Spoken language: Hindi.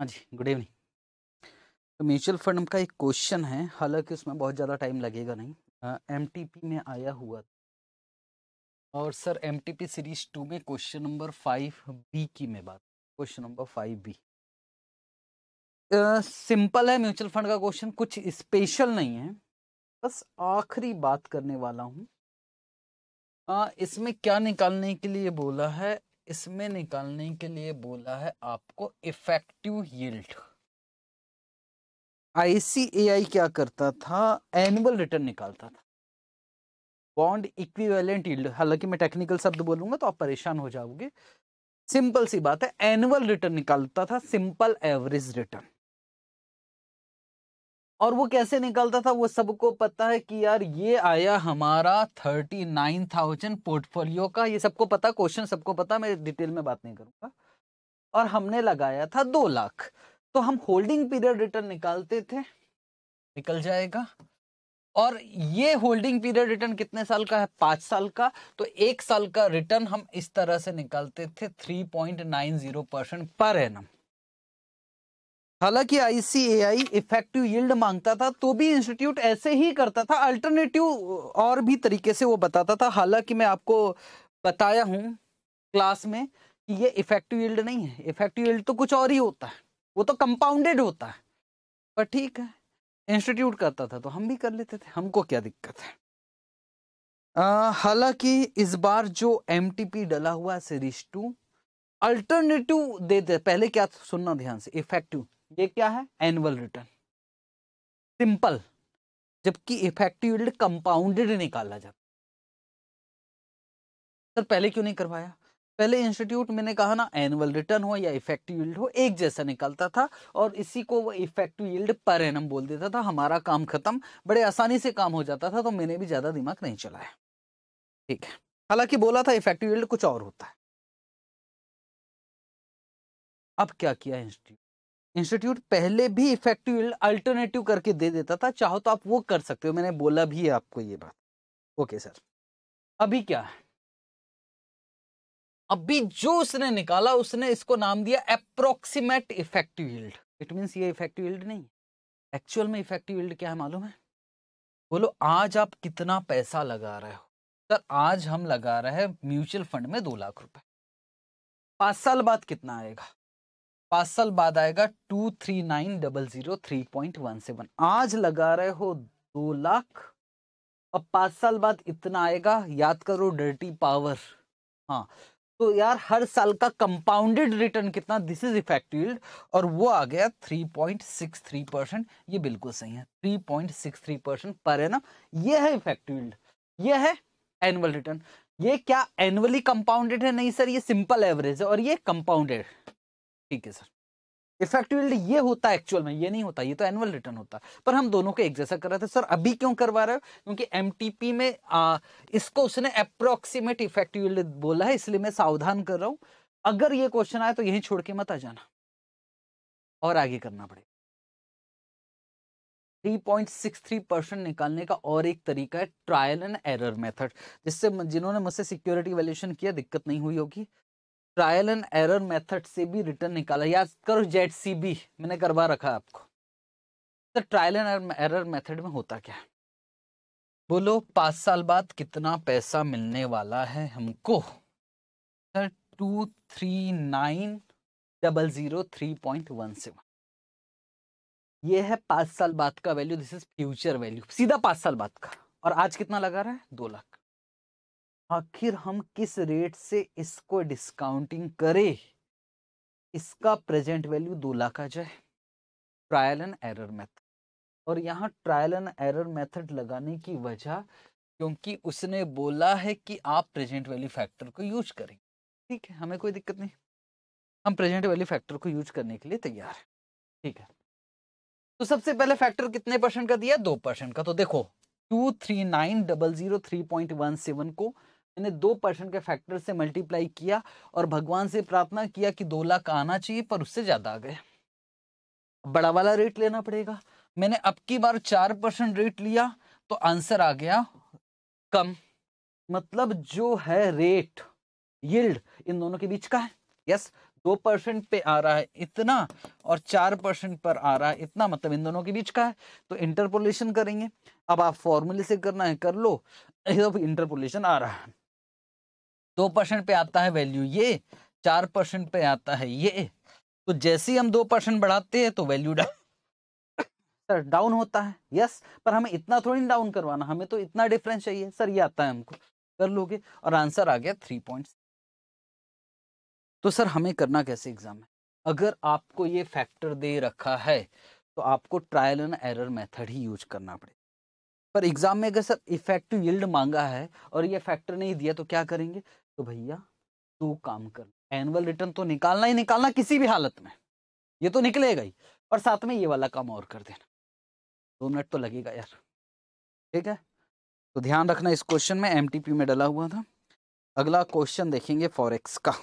हाँ जी गुड इवनिंग तो म्यूचुअल फंड का एक क्वेश्चन है हालांकि उसमें बहुत ज़्यादा टाइम लगेगा नहीं एम में आया हुआ था और सर एम सीरीज टू में क्वेश्चन नंबर फाइव बी की मैं बात question number five B simple है म्यूचुअल फंड का क्वेश्चन कुछ स्पेशल नहीं है बस आखिरी बात करने वाला हूँ इसमें क्या निकालने के लिए बोला है इसमें निकालने के लिए बोला है आपको इफेक्टिव यील्ड आईसीएआई क्या करता था एनुअल रिटर्न निकालता था बॉन्ड इक्विवेलेंट यील्ड हालांकि मैं टेक्निकल शब्द बोलूंगा तो आप परेशान हो जाओगे सिंपल सी बात है एनुअल रिटर्न निकालता था सिंपल एवरेज रिटर्न और वो कैसे निकलता था वो सबको पता है कि यार ये आया हमारा थर्टी नाइन थाउजेंड पोर्टफोलियो का ये सबको पता क्वेश्चन सबको पता मैं डिटेल में बात नहीं करूंगा और हमने लगाया था दो लाख तो हम होल्डिंग पीरियड रिटर्न निकालते थे निकल जाएगा और ये होल्डिंग पीरियड रिटर्न कितने साल का है पांच साल का तो एक साल का रिटर्न हम इस तरह से निकालते थे three point nine zero percent per annum हालांकि आईसीएआई इफेक्टिव यील्ड मांगता था तो भी इंस्टीट्यूट ऐसे ही करता था अल्टरनेटिव और भी तरीके से वो बताता था हालांकि मैं आपको बताया हूँ क्लास में कि ये इफेक्टिव यील्ड नहीं है इफेक्टिव यील्ड तो कुछ और ही होता है वो तो कंपाउंडेड होता है पर ठीक है इंस्टीट्यूट करता था तो हम भी कर लेते थे हमको क्या दिक्कत है हालांकि इस बार जो एम डला हुआ है सीरीज टू अल्टरनेटिव दे दे पहले क्या सुनना ध्यान से इफेक्टिव ये क्या है एनुअल रिटर्न सिंपल जबकि इफेक्टिव यील्ड कंपाउंडेड निकाला जाता सर पहले क्यों नहीं करवाया पहले इंस्टीट्यूट मैंने कहा ना एनुअल रिटर्न हो या इफेक्टिव यील्ड हो एक जैसा निकलता था और इसी को वो इफेक्टिव यील्ड पर एनम बोल देता था हमारा काम खत्म बड़े आसानी से काम हो जाता था तो मैंने भी ज़्यादा दिमाग नहीं चलाया ठीक है हालांकि बोला था इफेक्टिव यील्ड कुछ और होता है अब क्या किया इंस्टीट्यूट इंस्टीट्यूट पहले भी इफेक्टिव अल्टरनेटिव करके दे देता था चाहो तो आप वो कर सकते हो मैंने बोला भी है आपको ये बात ओके सर अभी क्या है अभी जो उसने निकाला उसने इसको नाम दिया approximate effective yield it mean ये इफेक्टिव नहीं एक्चुअल में इफेक्टिव क्या है मालूम है बोलो आज आप कितना पैसा लगा रहे हो सर आज हम लगा रहे हैं म्यूचुअल फंड में दो लाख रुपए पांच साल बाद कितना आएगा पार्सल बाद आएगा two three nine double zero three point one seven आज लगा रहे हो दो लाख अब पांच साल बाद इतना आएगा याद करो डर्टी पावर हाँ तो यार हर साल का कंपाउंडेड रिटर्न कितना दिस इज इफेक्टिव और वो आ गया three point six three percent ये बिल्कुल सही है three point six three percent पर है ना ये है इफेक्टिव ये है एनुअल रिटर्न ये क्या एनुअली कंपाउंडेड है नहीं सर ये सिंपल एवरेज है और ये कंपाउंडेड ठीक है सर इफेक्टिव ये होता है एक्चुअल में ये नहीं होता ये तो एनुअल रिटर्न होता है पर हम दोनों को एक जैसा कर रहे थे सर अभी क्यों करवा रहे हो क्योंकि एमटीपी में आ, इसको उसने अप्रोक्सीमेट इफेक्टिव बोला है इसलिए मैं सावधान कर रहा हूं अगर ये क्वेश्चन आए तो यही छोड़ के मत आ जाना और आगे करना पड़ेगा 3.63 परसेंट निकालने का और एक तरीका है ट्रायल एंड एरर मेथड जिससे जिन्होंने मुझसे सिक्योरिटी वैल्यूशन किया दिक्कत नहीं हुई होगी ट्रायल एंड एरर मेथड से भी रिटर्न निकाला याद करो जेड सी बी मैंने करवा रखा आपको तो ट्रायल एंड एरर मेथड में होता क्या बोलो पांच साल बाद कितना पैसा मिलने वाला है हमको sir two three nine double zero three point one seven ये है पांच साल बाद का value this is future value सीधा पांच साल बाद का और आज कितना लगा रहा है दो लाख आखिर हम किस रेट से इसको डिस्काउंटिंग करें इसका प्रेजेंट वैल्यू दो लाख आ जाए ट्रायल एंड एरर मेथड और यहाँ ट्रायल एंड एरर मेथड लगाने की वजह क्योंकि उसने बोला है कि आप प्रेजेंट वैल्यू फैक्टर को यूज करें ठीक है हमें कोई दिक्कत नहीं हम प्रेजेंट वैल्यू फैक्टर को यूज करने के लिए तैयार है ठीक है तो सबसे पहले फैक्टर कितने परसेंट का दिया दो परसेंट का तो देखो two three nine double zero three point one seven को मैंने दो परसेंट के फैक्टर से मल्टीप्लाई किया और भगवान से प्रार्थना किया कि दो लाख आना चाहिए पर उससे ज़्यादा आ गए बड़ा वाला रेट लेना पड़ेगा मैंने अब की बार चार परसेंट रेट लिया तो आंसर आ गया कम मतलब जो है रेट यील्ड इन दोनों के बीच का है यस दो परसेंट पे आ रहा है इतना और चार परसेंट पर आ रहा है इतना मतलब इन दोनों के बीच का है तो इंटरपोलेशन करेंगे अब आप फॉर्मूले से करना है कर लो इंटरपोलेशन आ रहा है दो परसेंट पे आता है वैल्यू ये चार परसेंट पे आता है ये तो जैसे ही हम दो परसेंट बढ़ाते हैं तो वैल्यू सर डाउन होता है यस पर हमें इतना थोड़ी डाउन करवाना हमें तो इतना डिफरेंस चाहिए सर ये आता है हमको कर लोगे और आंसर आ गया थ्री पॉइंट तो सर हमें करना कैसे एग्जाम में अगर आपको ये फैक्टर दे रखा है तो आपको ट्रायल एंड एरर मेथड ही यूज करना पड़ेगा पर एग्जाम में अगर सर इफेक्टिव यील्ड मांगा है और ये फैक्टर नहीं दिया तो क्या करेंगे तो भैया दो काम करना एनुअल रिटर्न तो निकालना ही निकालना किसी भी हालत में ये तो निकलेगा ही और साथ में ये वाला काम और कर देना दो मिनट तो लगेगा यार ठीक है तो ध्यान रखना इस क्वेश्चन में एम में डला हुआ था अगला क्वेश्चन देखेंगे फॉरेक्स का